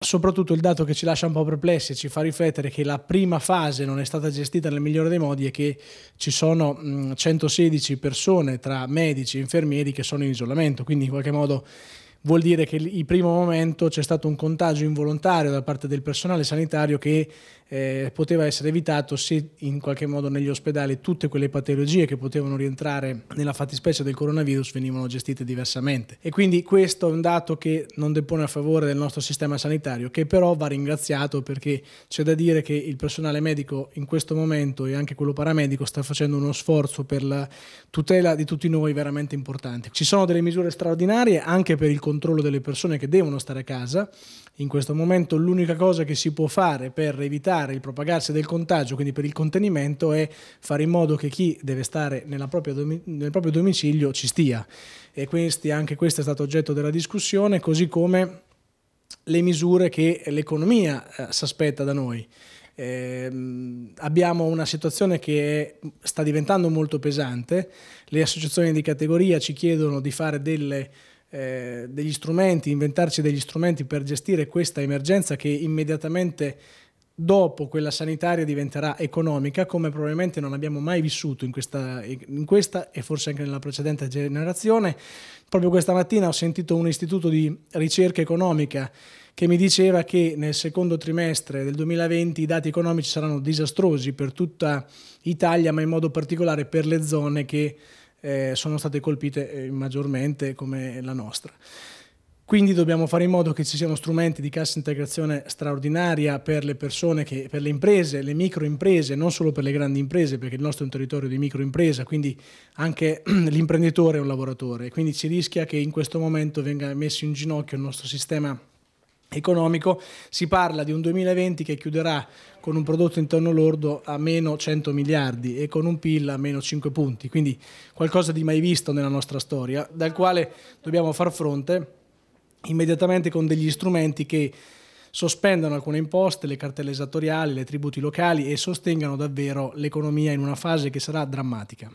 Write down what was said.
Soprattutto il dato che ci lascia un po' perplessi e ci fa riflettere che la prima fase non è stata gestita nel migliore dei modi è che ci sono 116 persone tra medici e infermieri che sono in isolamento, quindi in qualche modo vuol dire che il primo momento c'è stato un contagio involontario da parte del personale sanitario che eh, poteva essere evitato se in qualche modo negli ospedali tutte quelle patologie che potevano rientrare nella fattispecie del coronavirus venivano gestite diversamente. E quindi questo è un dato che non depone a favore del nostro sistema sanitario, che però va ringraziato perché c'è da dire che il personale medico in questo momento e anche quello paramedico sta facendo uno sforzo per la tutela di tutti noi veramente importante. Ci sono delle misure straordinarie anche per il controllo controllo delle persone che devono stare a casa. In questo momento l'unica cosa che si può fare per evitare il propagarsi del contagio, quindi per il contenimento, è fare in modo che chi deve stare domi- nel proprio domicilio ci stia. E questi, anche questo è stato oggetto della discussione, così come le misure che l'economia eh, si aspetta da noi. Eh, abbiamo una situazione che è, sta diventando molto pesante, le associazioni di categoria ci chiedono di fare delle eh, degli strumenti, inventarci degli strumenti per gestire questa emergenza che immediatamente dopo quella sanitaria diventerà economica come probabilmente non abbiamo mai vissuto in questa, in questa, e forse anche nella precedente generazione. Proprio questa mattina ho sentito un istituto di ricerca economica che mi diceva che nel secondo trimestre del 2020 i dati economici saranno disastrosi per tutta Italia, ma in modo particolare per le zone che eh, sono state colpite eh, maggiormente come la nostra. Quindi dobbiamo fare in modo che ci siano strumenti di cassa integrazione straordinaria per le persone, che, per le imprese, le microimprese, non solo per le grandi imprese, perché il nostro è un territorio di microimpresa, quindi anche l'imprenditore è un lavoratore. Quindi si rischia che in questo momento venga messo in ginocchio il nostro sistema economico, si parla di un 2020 che chiuderà con un prodotto interno lordo a meno 100 miliardi e con un PIL a meno 5 punti, quindi qualcosa di mai visto nella nostra storia, dal quale dobbiamo far fronte immediatamente con degli strumenti che sospendano alcune imposte, le cartelle esattoriali, le tributi locali e sostengano davvero l'economia in una fase che sarà drammatica.